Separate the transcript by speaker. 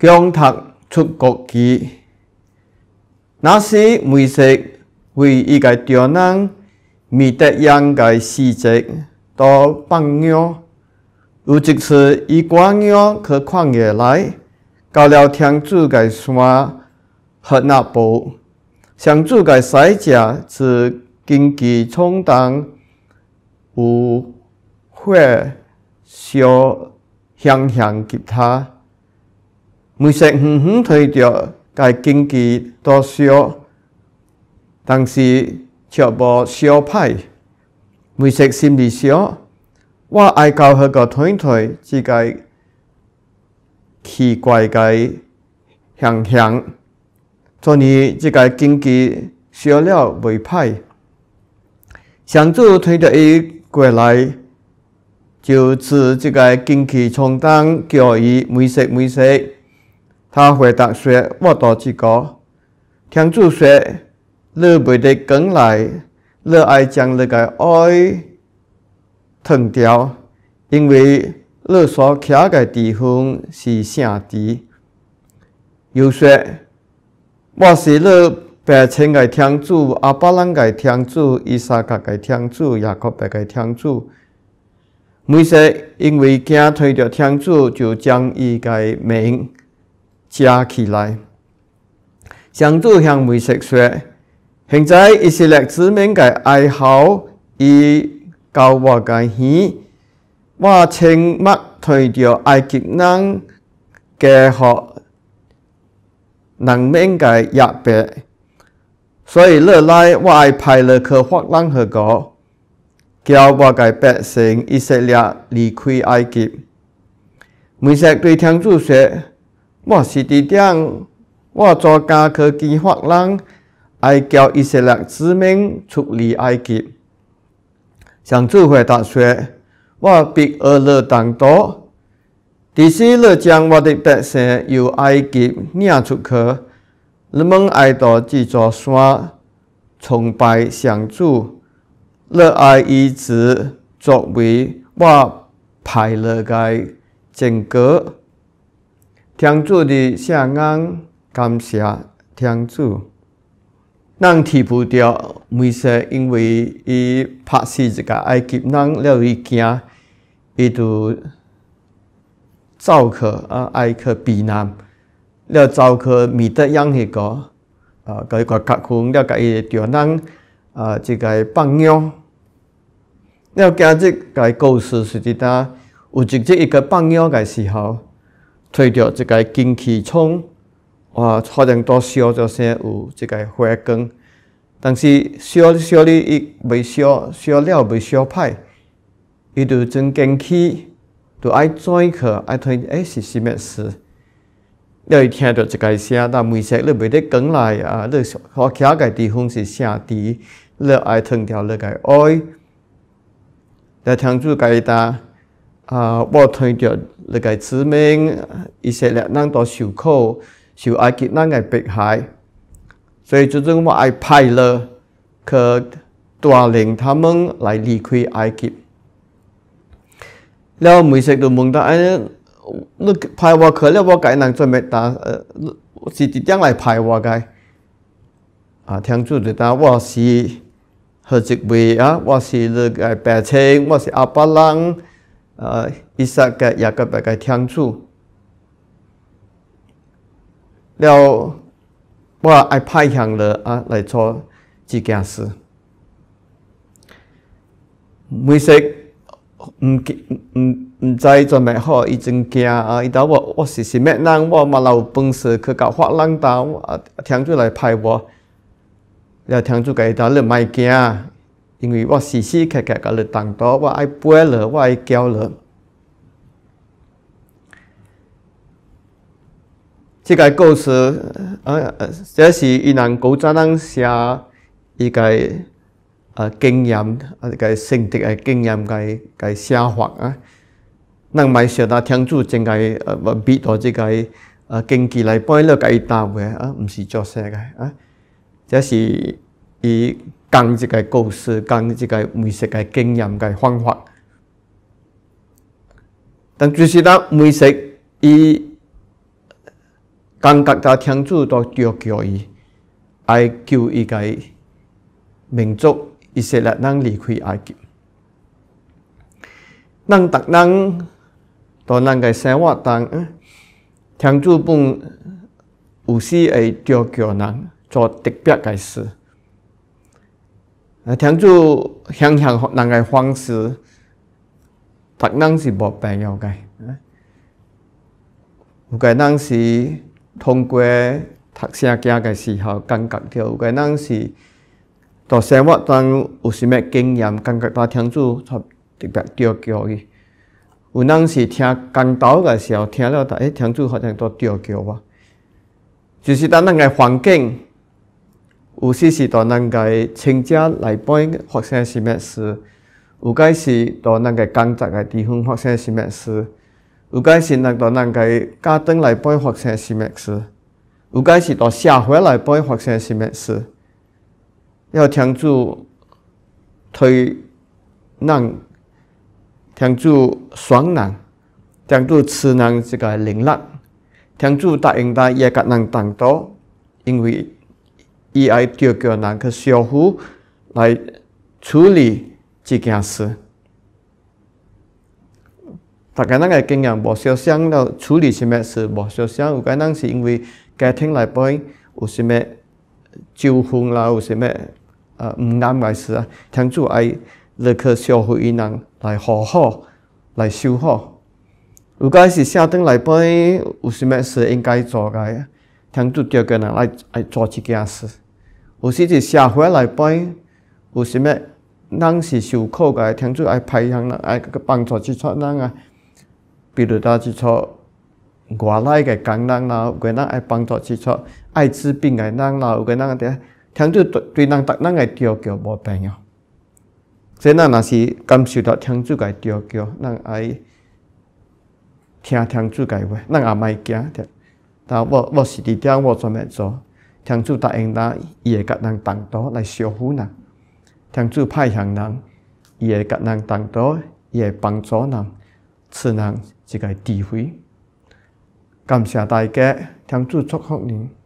Speaker 1: 穷读出国际那时每次为伊个丈人米德央的逝者都放尿有一次伊赶庙去看月来到了天主的山河那部上主的使者是经济舱中有火烧香香吉他每食狠狠推着家经济多少，但是却无少派。每食心里想，我爱教迄个团队，即个奇怪嘅现象，所以即个经济少了未派。上次推着伊过来，就持即个经济充当叫伊每食每食。他回答说：“我多知个。”天主说：“你不得跟来，你爱将你个爱脱掉，因为你所徛个地方是圣地。”又说：“我是你白亲个天主，阿爸人个天主，伊萨甲个天主，雅各伯个天主。每说，因为惊推着天主，就将伊个名。”加起来。上主向梅瑟说：“现在以色列子民嘅哀号与交我嘅耳，我亲目睇到埃及人嘅何人民嘅压迫，所以后来我爱派了去法兰去国，交我嘅百姓以色列离开埃及。”梅瑟对天主说。我是伫点？我作家科技法人，爱教以色列子民脱离埃及。上主回答说：“我必与你同在，第时你将我的百姓由埃及领出去。你们爱到这座山，崇拜上主，热爱伊兹，作为我排乐的证据。”天主的圣眼感谢天主，人提不掉，为啥？因为伊拍死一个埃及人了，伊惊，伊就走去啊，埃及避难，了走去美得洋去个，啊，个个甲恐了，个伊调人啊，这个放羊，了这个故事是在有一接一个放羊个时候。推着一个蒸汽窗，哇，好像都烧着些有一个花梗，但是烧烧哩，伊未烧，烧了未烧歹，伊就真惊汽，就爱转去，爱听哎是什物事？了，听到一个声，但未晓你未得跟来啊！了，好奇个地方是下地，你爱听掉了个爱，来听住个呾。啊！我听着呢個子民，伊成日咱到受苦，受埃及人的迫害，所以最终我爱派了去带领他们来离开埃及。你每次都问到：哎，你派我去，了，我该人做備打？誒，是點樣来派我该？啊，天主就答：我是何一位啊？我是呢個百姓，我是阿拉伯啊伊煞甲压甲袂甲伊听取了后我爱派向你啊来做即件事每说毋毋毋知伊做袂好伊真惊啊伊当我我是啥物人我嘛老有本事去甲发人兜啊听出来歹无了听出甲伊斗你卖惊因为我时时刻刻甲你同桌，我爱背你，我爱教你。即个故事，啊，这是伊人古早人写伊个啊经验啊个心得个经验个个写法啊。咱咪想到天主真个啊，要逼到即个啊经济来背你个斗诶啊，毋是作声个啊，这是伊。讲一个故事，讲一个美食的经验的方法。但就是当美食，伊感觉到天主都着叫伊，爱救伊个民族，伊说啦，咱离开埃及，咱达咱到咱个生活当，天主本有时会着叫人做特别嘅事。啊，天主想向人诶方式，别人是无必要诶。有个人是通过读圣经诶时候感觉到，有个人是在生活中有啥物经验，感觉到天主他特别着叫伊；有个人是听讲道诶时候听了，但诶天主好像都着叫我，就是单咱诶环境。有是是在南界亲戚内边发生什么事，有介是在南界工作个地方发生什么事，有介是在南界家庭内边发生什么事，有介是在社会内边发生什么事。要挺住推人，挺主选人，挺主此人是个能力；挺主答应他应甲人同多，因为。伊爱叫人去修复来处理即件事。大家咱个经验无设想了处理什么事，无设想有解，人是因为家庭内边有啥物纠纷啦，有啥物啊毋啱嘅事啊，天主爱嚟去修复人来和好，来修好。有解是家庭内边有啥物事应该做嘅，天主叫个人来来做即件事。有时伫社会内边，有啥物，人是受苦个，天主爱排向人，爱去帮助一撮人啊？比如讲一撮外来个工人啦，有个人爱帮助一撮艾滋病个人啦，有个人的天主对对人达，人个照顾无变啊！所以若是感受到天主个照顾，咱爱听天主个话，咱也莫惊着。但我我是伫遮，我做咩做？天主答应人，伊会甲人同道来守护人；天主派遣人，伊会甲人同道，伊会帮助人。赐人一个智慧。感谢大家，天主祝福您。